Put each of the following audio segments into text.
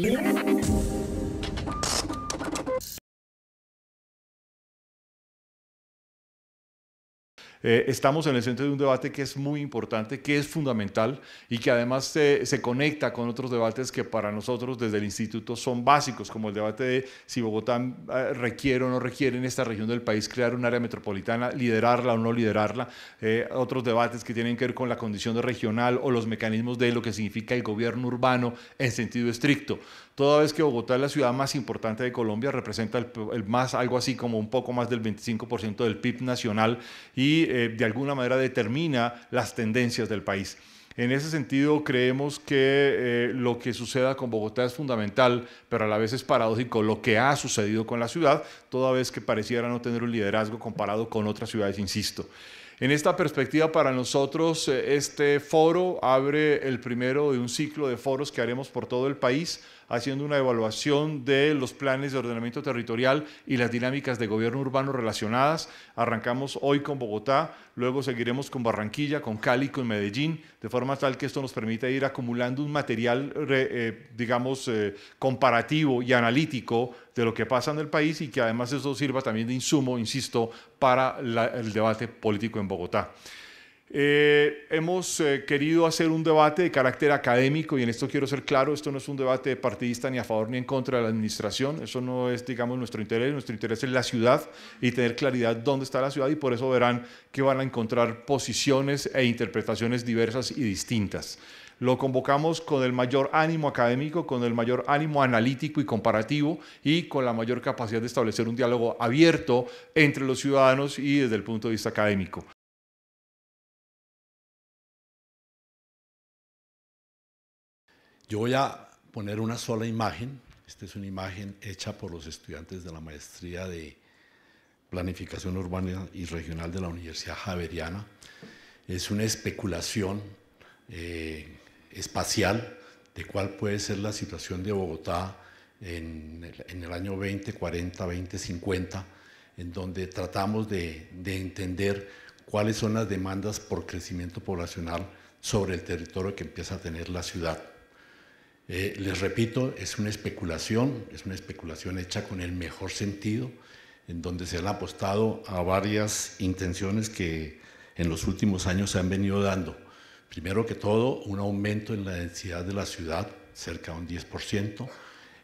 Yeah. Eh, estamos en el centro de un debate que es muy importante, que es fundamental y que además se, conecta con otros debates que para nosotros desde el instituto son básicos, como el debate de si Bogotá eh, requiere o no requiere en esta región del país crear un área metropolitana, liderarla o no liderarla, eh, otros debates que tienen que ver con la condición regional o los mecanismos de lo que significa el gobierno urbano en sentido estricto toda vez que Bogotá es la ciudad más importante de Colombia, representa el, más, algo así como un poco más del 25% del PIB nacional y eh, de alguna manera determina las tendencias del país. En ese sentido, creemos que eh, lo que suceda con Bogotá es fundamental, pero a la vez es paradójico lo que ha sucedido con la ciudad, toda vez que pareciera no tener un liderazgo comparado con otras ciudades, insisto. En esta perspectiva, para nosotros, eh, este foro abre el primero de un ciclo de foros que haremos por todo el país haciendo una evaluación de los planes de ordenamiento territorial y las dinámicas de gobierno urbano relacionadas. Arrancamos hoy con Bogotá, luego seguiremos con Barranquilla, con Cali, con Medellín, de forma tal que esto nos permita ir acumulando un material, eh, digamos, eh, comparativo y analítico de lo que pasa en el país y que además eso sirva también de insumo, insisto, para el debate político en Bogotá. Eh, hemos eh, querido hacer un debate de carácter académico y en esto quiero ser claro, esto no es un debate partidista ni a favor ni en contra de la administración, eso no es, digamos, nuestro interés, nuestro interés es la ciudad y tener claridad dónde está la ciudad y por eso verán que van a encontrar posiciones e interpretaciones diversas y distintas. Lo convocamos con el mayor ánimo académico, con el mayor ánimo analítico y comparativo y con la mayor capacidad de establecer un diálogo abierto entre los ciudadanos y desde el punto de vista académico. Yo voy a poner una sola imagen. Esta es una imagen hecha por los estudiantes de la maestría de Planificación Urbana y Regional de la Universidad Javeriana. Es una especulación eh, espacial de cuál puede ser la situación de Bogotá en el, año 20, año 2040, 2050, en donde tratamos de entender cuáles son las demandas por crecimiento poblacional sobre el territorio que empieza a tener la ciudad. Eh, les repito, es una especulación, es una especulación hecha con el mejor sentido, en donde se han apostado a varias intenciones que en los últimos años se han venido dando. Primero que todo, un aumento en la densidad de la ciudad, cerca de un 10%,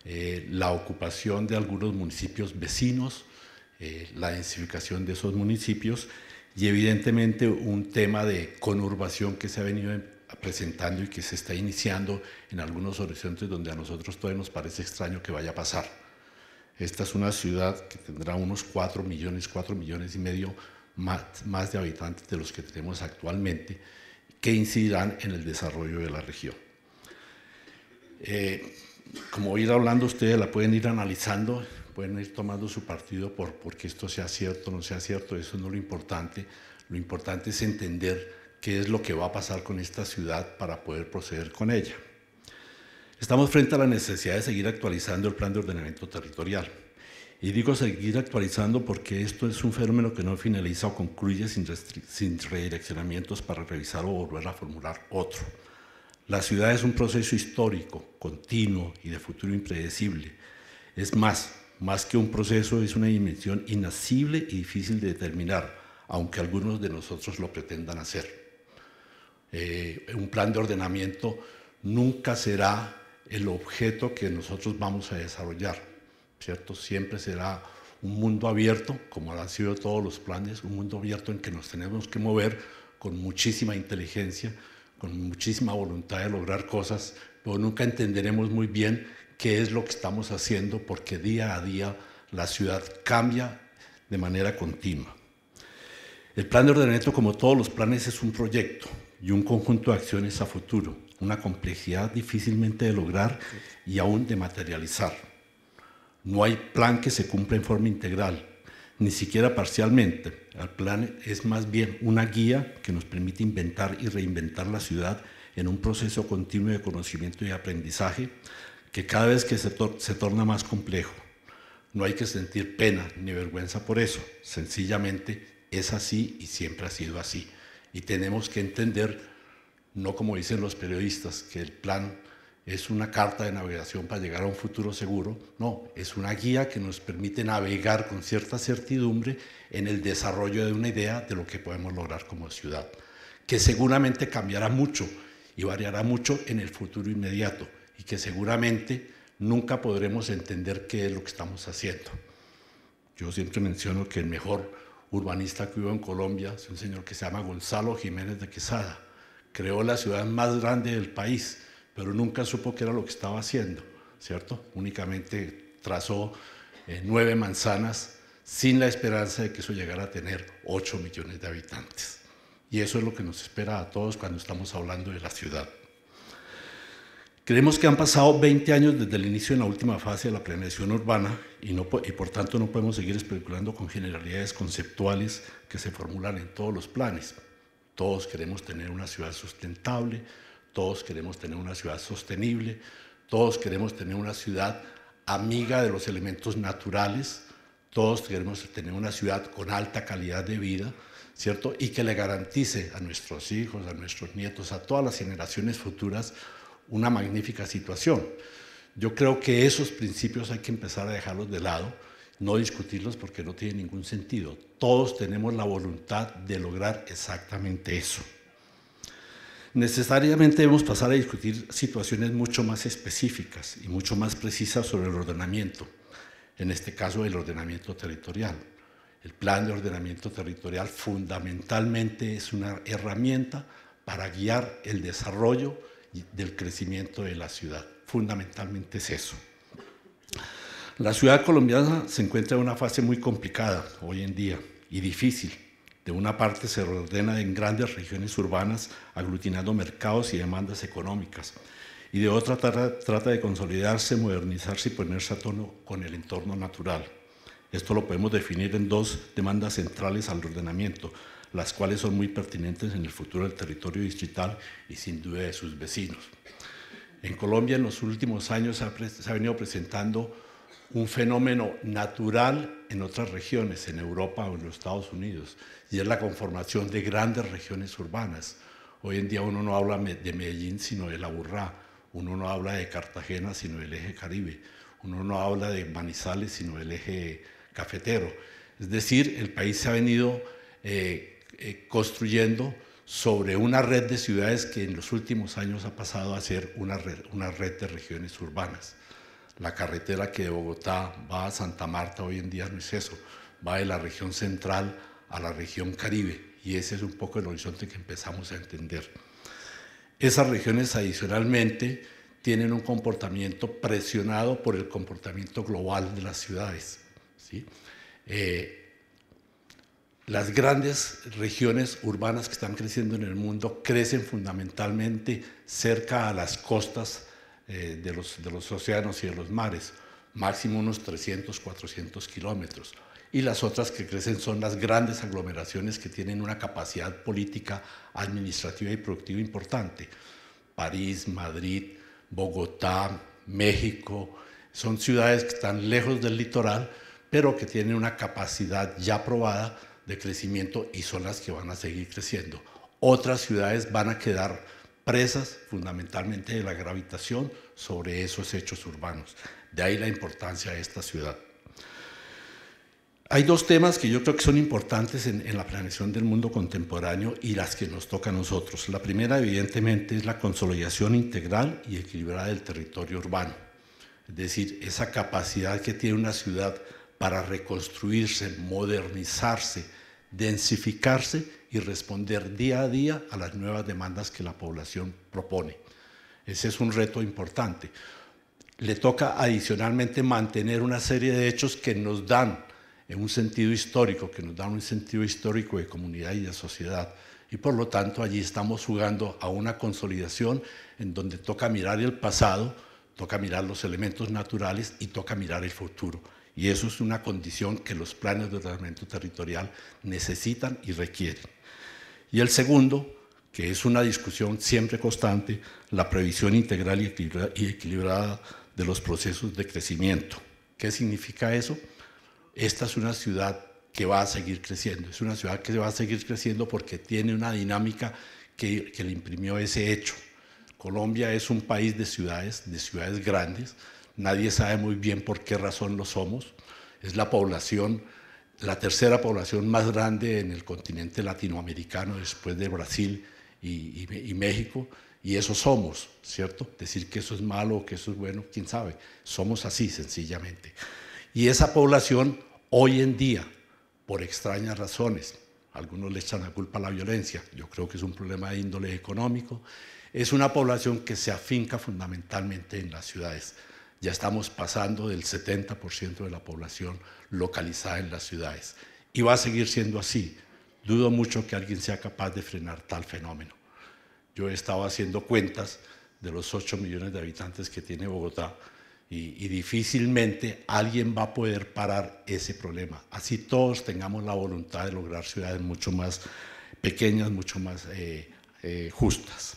eh, la ocupación de algunos municipios vecinos, eh, la densificación de esos municipios y evidentemente un tema de conurbación que se ha venido presentando y que se está iniciando en algunos horizontes donde a nosotros todavía nos parece extraño que vaya a pasar. Esta es una ciudad que tendrá unos 4 millones, 4 millones y medio más, de habitantes de los que tenemos actualmente, que incidirán en el desarrollo de la región. Eh, como ir hablando ustedes, la pueden ir analizando, pueden ir tomando su partido por porque esto sea cierto, no sea cierto, eso no es lo importante. Lo importante es entender qué es lo que va a pasar con esta ciudad para poder proceder con ella. Estamos frente a la necesidad de seguir actualizando el plan de ordenamiento territorial. Y digo seguir actualizando porque esto es un fenómeno que no finaliza o concluye sin, sin redireccionamientos para revisar o volver a formular otro. La ciudad es un proceso histórico, continuo y de futuro impredecible. Es más, más que un proceso, es una dimensión inasible y difícil de determinar, aunque algunos de nosotros lo pretendan hacer. Eh, un plan de ordenamiento nunca será el objeto que nosotros vamos a desarrollar, ¿cierto? Siempre será un mundo abierto, como han sido todos los planes, un mundo abierto en que nos tenemos que mover con muchísima inteligencia, con muchísima voluntad de lograr cosas, pero nunca entenderemos muy bien qué es lo que estamos haciendo porque día a día la ciudad cambia de manera continua. El plan de ordenamiento, como todos los planes, es un proyecto, y un conjunto de acciones a futuro, una complejidad difícilmente de lograr y aún de materializar. No hay plan que se cumpla en forma integral, ni siquiera parcialmente. El plan es más bien una guía que nos permite inventar y reinventar la ciudad en un proceso continuo de conocimiento y aprendizaje que cada vez que se, se torna más complejo. No hay que sentir pena ni vergüenza por eso, sencillamente es así y siempre ha sido así y tenemos que entender, no como dicen los periodistas, que el plan es una carta de navegación para llegar a un futuro seguro, no, es una guía que nos permite navegar con cierta certidumbre en el desarrollo de una idea de lo que podemos lograr como ciudad, que seguramente cambiará mucho y variará mucho en el futuro inmediato y que seguramente nunca podremos entender qué es lo que estamos haciendo. Yo siempre menciono que el mejor urbanista que vive en Colombia, es un señor que se llama Gonzalo Jiménez de Quesada. Creó la ciudad más grande del país, pero nunca supo qué era lo que estaba haciendo, ¿cierto? Únicamente trazó eh, nueve manzanas sin la esperanza de que eso llegara a tener ocho millones de habitantes. Y eso es lo que nos espera a todos cuando estamos hablando de la ciudad. Creemos que han pasado 20 años desde el inicio de la última fase de la planeación urbana y, no, y por tanto no podemos seguir especulando con generalidades conceptuales que se formulan en todos los planes. Todos queremos tener una ciudad sustentable, todos queremos tener una ciudad sostenible, todos queremos tener una ciudad amiga de los elementos naturales, todos queremos tener una ciudad con alta calidad de vida, ¿cierto? Y que le garantice a nuestros hijos, a nuestros nietos, a todas las generaciones futuras una magnífica situación. Yo creo que esos principios hay que empezar a dejarlos de lado, no discutirlos porque no tiene ningún sentido. Todos tenemos la voluntad de lograr exactamente eso. Necesariamente debemos pasar a discutir situaciones mucho más específicas y mucho más precisas sobre el ordenamiento, en este caso el ordenamiento territorial. El plan de ordenamiento territorial fundamentalmente es una herramienta para guiar el desarrollo del crecimiento de la ciudad. Fundamentalmente es eso. La ciudad colombiana se encuentra en una fase muy complicada hoy en día y difícil. De una parte se ordena en grandes regiones urbanas aglutinando mercados y demandas económicas y de otra trata de consolidarse, modernizarse y ponerse a tono con el entorno natural. Esto lo podemos definir en dos demandas centrales al ordenamiento las cuales son muy pertinentes en el futuro del territorio distrital y sin duda de sus vecinos. En Colombia en los últimos años se ha, venido presentando un fenómeno natural en otras regiones, en Europa o en los Estados Unidos, y es la conformación de grandes regiones urbanas. Hoy en día uno no habla de Medellín sino de la Burrá, uno no habla de Cartagena sino del eje Caribe, uno no habla de Manizales sino del eje cafetero. Es decir, el país se ha venido eh, eh, construyendo sobre una red de ciudades que en los últimos años ha pasado a ser una red, una red de regiones urbanas. La carretera que de Bogotá va a Santa Marta hoy en día no es eso, va de la región central a la región caribe y ese es un poco el horizonte que empezamos a entender. Esas regiones adicionalmente tienen un comportamiento presionado por el comportamiento global de las ciudades. ¿sí? Eh, las grandes regiones urbanas que están creciendo en el mundo crecen fundamentalmente cerca a las costas eh, de, los, de los océanos y de los mares, máximo unos 300, 400 kilómetros. Y las otras que crecen son las grandes aglomeraciones que tienen una capacidad política, administrativa y productiva importante. París, Madrid, Bogotá, México, son ciudades que están lejos del litoral, pero que tienen una capacidad ya probada de crecimiento y son las que van a seguir creciendo. Otras ciudades van a quedar presas fundamentalmente de la gravitación sobre esos hechos urbanos. De ahí la importancia de esta ciudad. Hay dos temas que yo creo que son importantes en, la planeación del mundo contemporáneo y las que nos toca a nosotros. La primera, evidentemente, es la consolidación integral y equilibrada del territorio urbano, es decir, esa capacidad que tiene una ciudad para reconstruirse, modernizarse, densificarse y responder día a día a las nuevas demandas que la población propone. Ese es un reto importante. Le toca adicionalmente mantener una serie de hechos que nos dan un sentido histórico, que nos dan un sentido histórico de comunidad y de sociedad. Y por lo tanto allí estamos jugando a una consolidación en donde toca mirar el pasado, toca mirar los elementos naturales y toca mirar el futuro. Y eso es una condición que los planes de ordenamiento territorial necesitan y requieren. Y el segundo, que es una discusión siempre constante, la previsión integral y equilibrada de los procesos de crecimiento. ¿Qué significa eso? Esta es una ciudad que va a seguir creciendo, es una ciudad que va a seguir creciendo porque tiene una dinámica que, que le imprimió ese hecho. Colombia es un país de ciudades, de ciudades grandes, Nadie sabe muy bien por qué razón lo somos. Es la población, la tercera población más grande en el continente latinoamericano después de Brasil y, México. Y eso somos, ¿cierto? Decir que eso es malo o que eso es bueno, quién sabe. Somos así, sencillamente. Y esa población hoy en día, por extrañas razones, algunos le echan la culpa a la violencia, yo creo que es un problema de índole económico, es una población que se afinca fundamentalmente en las ciudades ya estamos pasando del 70% de la población localizada en las ciudades. Y va a seguir siendo así. Dudo mucho que alguien sea capaz de frenar tal fenómeno. Yo he estado haciendo cuentas de los 8 millones de habitantes que tiene Bogotá y, difícilmente alguien va a poder parar ese problema. Así todos tengamos la voluntad de lograr ciudades mucho más pequeñas, mucho más eh, eh, justas.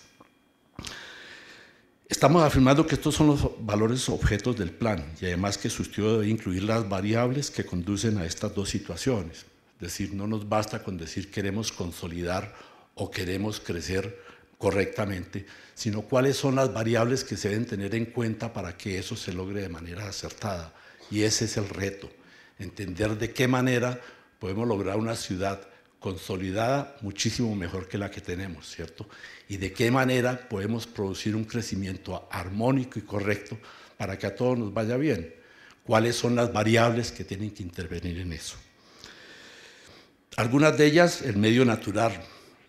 Estamos afirmando que estos son los valores objetos del plan y además que su estudio debe incluir las variables que conducen a estas dos situaciones. Es decir, no nos basta con decir queremos consolidar o queremos crecer correctamente, sino cuáles son las variables que se deben tener en cuenta para que eso se logre de manera acertada. Y ese es el reto, entender de qué manera podemos lograr una ciudad consolidada muchísimo mejor que la que tenemos, ¿cierto? Y de qué manera podemos producir un crecimiento armónico y correcto para que a todos nos vaya bien. ¿Cuáles son las variables que tienen que intervenir en eso? Algunas de ellas, el medio natural,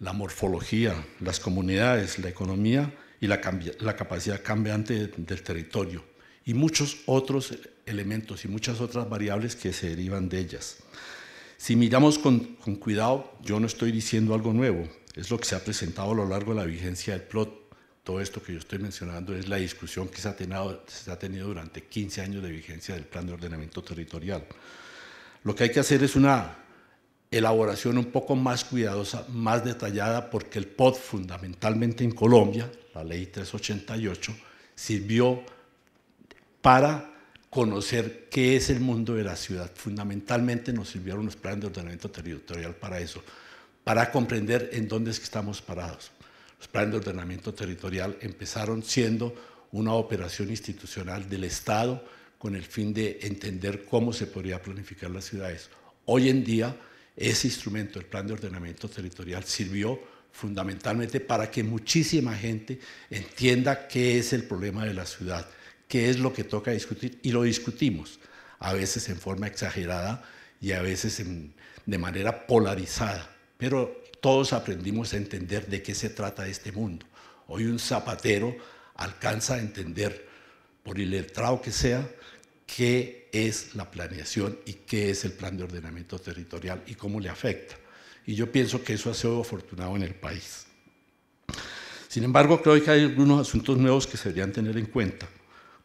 la morfología, las comunidades, la economía y la, capacidad cambiante del territorio y muchos otros elementos y muchas otras variables que se derivan de ellas. Si miramos con, cuidado, yo no estoy diciendo algo nuevo, es lo que se ha presentado a lo largo de la vigencia del PLOT. Todo esto que yo estoy mencionando es la discusión que se ha tenido, se ha tenido durante 15 años de vigencia del Plan de Ordenamiento Territorial. Lo que hay que hacer es una elaboración un poco más cuidadosa, más detallada, porque el POT fundamentalmente en Colombia, la ley 388, sirvió para conocer qué es el mundo de la ciudad. Fundamentalmente nos sirvieron los planes de ordenamiento territorial para eso, para comprender en dónde es que estamos parados. Los planes de ordenamiento territorial empezaron siendo una operación institucional del Estado con el fin de entender cómo se podría planificar las ciudades. Hoy en día, ese instrumento, el plan de ordenamiento territorial, sirvió fundamentalmente para que muchísima gente entienda qué es el problema de la ciudad, qué es lo que toca discutir y lo discutimos, a veces en forma exagerada y a veces de manera polarizada, pero todos aprendimos a entender de qué se trata este mundo. Hoy un zapatero alcanza a entender, por iletrado que sea, qué es la planeación y qué es el plan de ordenamiento territorial y cómo le afecta. Y yo pienso que eso ha sido afortunado en el país. Sin embargo, creo que hay algunos asuntos nuevos que se deberían tener en cuenta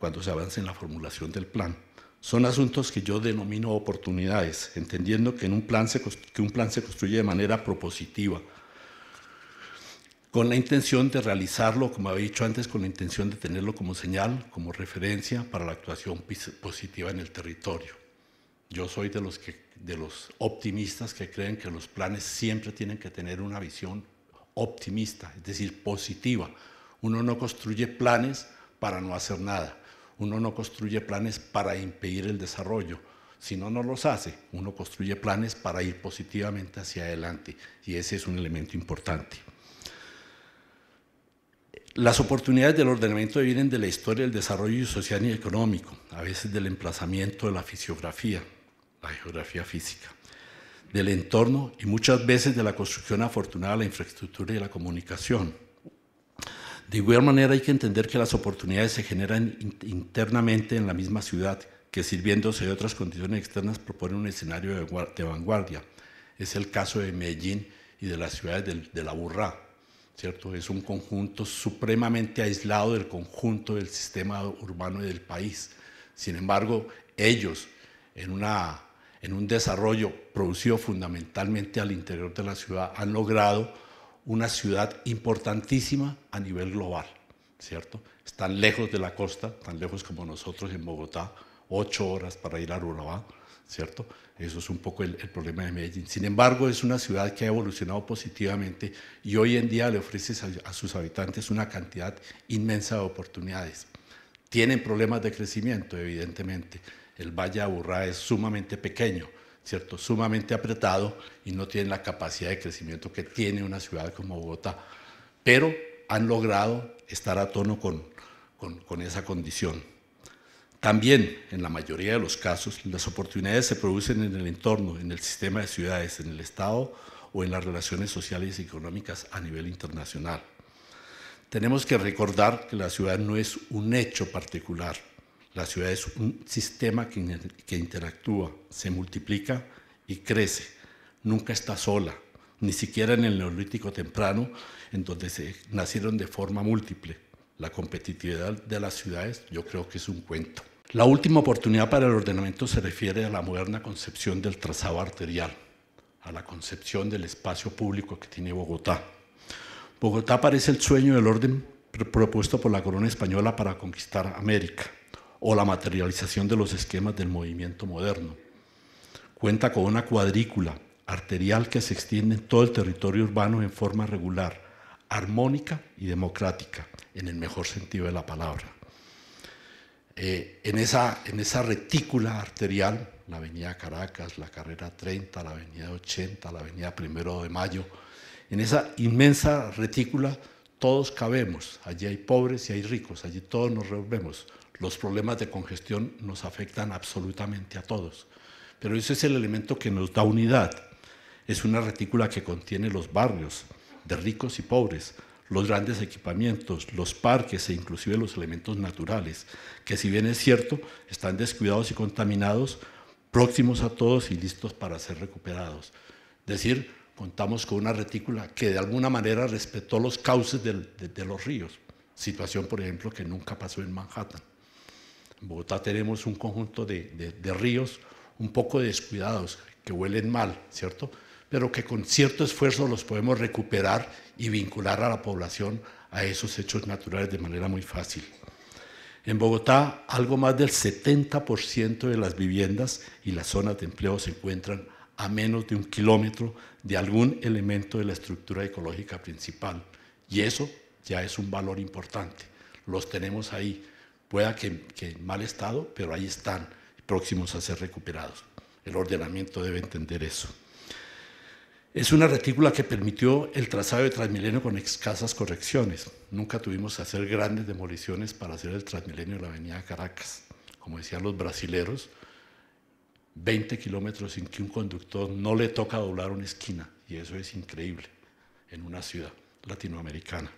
cuando se avance en la formulación del plan. Son asuntos que yo denomino oportunidades, entendiendo que, en un plan se, un plan se construye de manera propositiva, con la intención de realizarlo, como había dicho antes, con la intención de tenerlo como señal, como referencia para la actuación positiva en el territorio. Yo soy de los, que, de los optimistas que creen que los planes siempre tienen que tener una visión optimista, es decir, positiva. Uno no construye planes para no hacer nada uno no construye planes para impedir el desarrollo. Si no, no los hace. Uno construye planes para ir positivamente hacia adelante. Y ese es un elemento importante. Las oportunidades del ordenamiento vienen de la historia del desarrollo social y económico, a veces del emplazamiento de la fisiografía, la geografía física, del entorno y muchas veces de la construcción afortunada de la infraestructura y de la comunicación. De igual manera hay que entender que las oportunidades se generan internamente en la misma ciudad, que sirviéndose de otras condiciones externas propone un escenario de, vanguardia. Es el caso de Medellín y de las ciudades de la Burrá, ¿cierto? Es un conjunto supremamente aislado del conjunto del sistema urbano y del país. Sin embargo, ellos, en, una, en un desarrollo producido fundamentalmente al interior de la ciudad, han logrado una ciudad importantísima a nivel global, ¿cierto? Están lejos de la costa, tan lejos como nosotros en Bogotá, ocho horas para ir a Urabá, ¿cierto? Eso es un poco el, problema de Medellín. Sin embargo, es una ciudad que ha evolucionado positivamente y hoy en día le ofrece a, sus habitantes una cantidad inmensa de oportunidades. Tienen problemas de crecimiento, evidentemente. El Valle de Aburrá es sumamente pequeño, ¿cierto? Sumamente apretado y no tienen la capacidad de crecimiento que tiene una ciudad como Bogotá, pero han logrado estar a tono con esa condición. También, en la mayoría de los casos, las oportunidades se producen en el entorno, en el sistema de ciudades, en el Estado o en las relaciones sociales y económicas a nivel internacional. Tenemos que recordar que la ciudad no es un hecho particular, la ciudad es un sistema que, interactúa, se multiplica y crece. Nunca está sola, ni siquiera en el neolítico temprano, en donde se nacieron de forma múltiple. La competitividad de las ciudades yo creo que es un cuento. La última oportunidad para el ordenamiento se refiere a la moderna concepción del trazado arterial, a la concepción del espacio público que tiene Bogotá. Bogotá parece el sueño del orden propuesto por la corona española para conquistar América o la materialización de los esquemas del movimiento moderno. Cuenta con una cuadrícula arterial que se extiende en todo el territorio urbano en forma regular, armónica y democrática, en el mejor sentido de la palabra. Eh, en, esa, en esa retícula arterial, la avenida Caracas, la carrera 30, la avenida 80, la avenida Primero de Mayo, en esa inmensa retícula todos cabemos, allí hay pobres y hay ricos, allí todos nos revolvemos, los problemas de congestión nos afectan absolutamente a todos. Pero ese es el elemento que nos da unidad. Es una retícula que contiene los barrios de ricos y pobres, los grandes equipamientos, los parques e inclusive los elementos naturales, que si bien es cierto, están descuidados y contaminados, próximos a todos y listos para ser recuperados. Es decir, contamos con una retícula que de alguna manera respetó los cauces de, de los ríos, situación por ejemplo que nunca pasó en Manhattan. En Bogotá tenemos un conjunto de, ríos un poco descuidados, que huelen mal, ¿cierto? Pero que con cierto esfuerzo los podemos recuperar y vincular a la población a esos hechos naturales de manera muy fácil. En Bogotá, algo más del 70% de las viviendas y las zonas de empleo se encuentran a menos de un kilómetro de algún elemento de la estructura ecológica principal. Y eso ya es un valor importante. Los tenemos ahí pueda que, en mal estado, pero ahí están, próximos a ser recuperados. El ordenamiento debe entender eso. Es una retícula que permitió el trazado de Transmilenio con escasas correcciones. Nunca tuvimos que hacer grandes demoliciones para hacer el Transmilenio de la Avenida Caracas. Como decían los brasileros, 20 kilómetros sin que un conductor no le toca doblar una esquina. Y eso es increíble en una ciudad latinoamericana.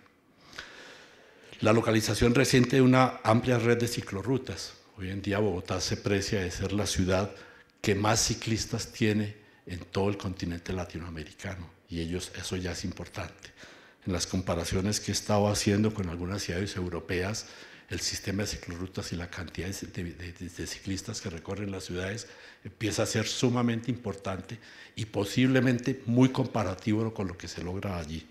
La localización reciente de una amplia red de ciclorrutas. Hoy en día Bogotá se precia de ser la ciudad que más ciclistas tiene en todo el continente latinoamericano y ellos eso ya es importante. En las comparaciones que he estado haciendo con algunas ciudades europeas, el sistema de ciclorrutas y la cantidad de, de, ciclistas que recorren las ciudades empieza a ser sumamente importante y posiblemente muy comparativo con lo que se logra allí.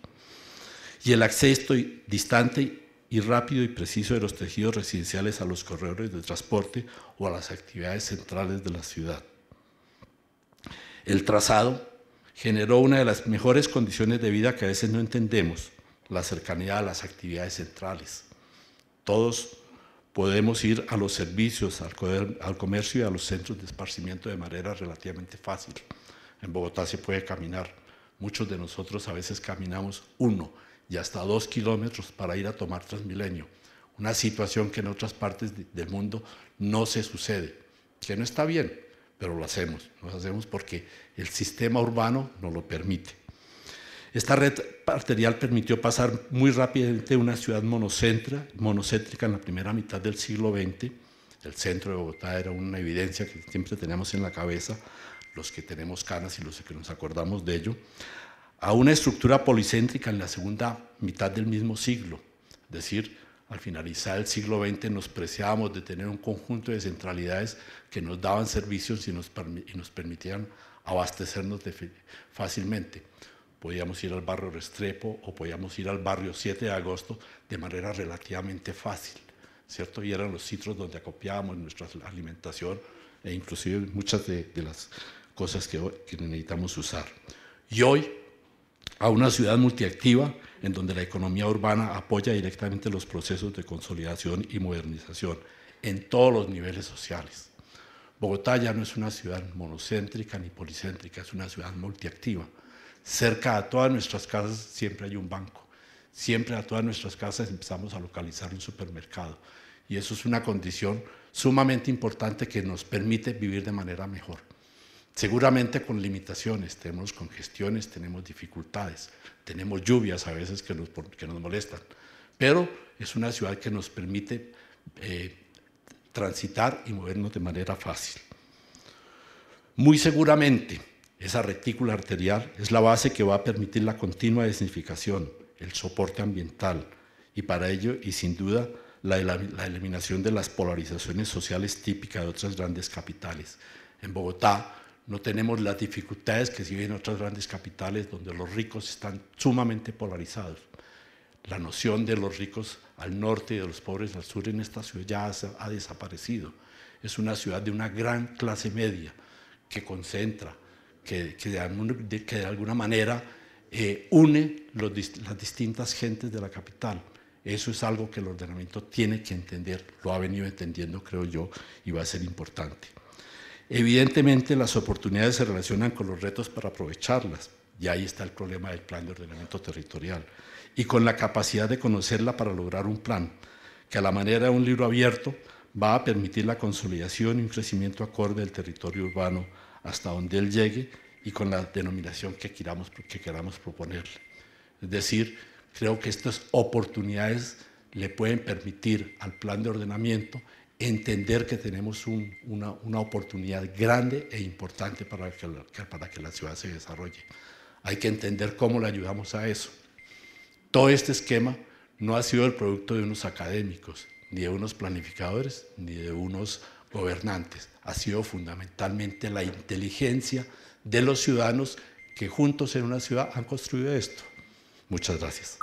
Y el acceso distante y rápido y preciso de los tejidos residenciales a los corredores de transporte o a las actividades centrales de la ciudad. El trazado generó una de las mejores condiciones de vida que a veces no entendemos, la cercanía a las actividades centrales. Todos podemos ir a los servicios, al, comercio y a los centros de esparcimiento de manera relativamente fácil. En Bogotá se puede caminar. Muchos de nosotros a veces caminamos uno, y hasta dos kilómetros para ir a tomar Transmilenio. Una situación que en otras partes del mundo no se sucede, que no está bien, pero lo hacemos. Lo hacemos porque el sistema urbano nos lo permite. Esta red arterial permitió pasar muy rápidamente una ciudad monocéntrica en la primera mitad del siglo XX. El centro de Bogotá era una evidencia que siempre tenemos en la cabeza, los que tenemos canas y los que nos acordamos de ello, a una estructura policéntrica en la segunda mitad del mismo siglo. Es decir, al finalizar el siglo XX nos preciábamos de tener un conjunto de centralidades que nos daban servicios y nos, permitían abastecernos fácilmente. Podíamos ir al barrio Restrepo o podíamos ir al barrio 7 de agosto de manera relativamente fácil, ¿cierto? Y eran los sitios donde acopiábamos nuestra alimentación e inclusive muchas de, las cosas que, que necesitamos usar. Y hoy a una ciudad multiactiva en donde la economía urbana apoya directamente los procesos de consolidación y modernización en todos los niveles sociales. Bogotá ya no es una ciudad monocéntrica ni policéntrica, es una ciudad multiactiva. Cerca a todas nuestras casas siempre hay un banco, siempre a todas nuestras casas empezamos a localizar un supermercado y eso es una condición sumamente importante que nos permite vivir de manera mejor seguramente con limitaciones, tenemos congestiones, tenemos dificultades, tenemos lluvias a veces que nos, nos molestan, pero es una ciudad que nos permite eh, transitar y movernos de manera fácil. Muy seguramente, esa retícula arterial es la base que va a permitir la continua densificación, el soporte ambiental y para ello y sin duda la, la eliminación de las polarizaciones sociales típicas de otras grandes capitales. En Bogotá, no tenemos las dificultades que se viven en otras grandes capitales donde los ricos están sumamente polarizados. La noción de los ricos al norte y de los pobres al sur en esta ciudad ya ha, desaparecido. Es una ciudad de una gran clase media que concentra, que, de, alguna manera eh, une las distintas gentes de la capital. Eso es algo que el ordenamiento tiene que entender, lo ha venido entendiendo creo yo y va a ser importante. Evidentemente las oportunidades se relacionan con los retos para aprovecharlas, y ahí está el problema del plan de ordenamiento territorial, y con la capacidad de conocerla para lograr un plan, que a la manera de un libro abierto va a permitir la consolidación y un crecimiento acorde del territorio urbano hasta donde él llegue y con la denominación que queramos, que queramos proponerle. Es decir, creo que estas oportunidades le pueden permitir al plan de ordenamiento entender que tenemos una, oportunidad grande e importante para para que la ciudad se desarrolle. Hay que entender cómo le ayudamos a eso. Todo este esquema no ha sido el producto de unos académicos, ni de unos planificadores, ni de unos gobernantes. Ha sido fundamentalmente la inteligencia de los ciudadanos que juntos en una ciudad han construido esto. Muchas gracias.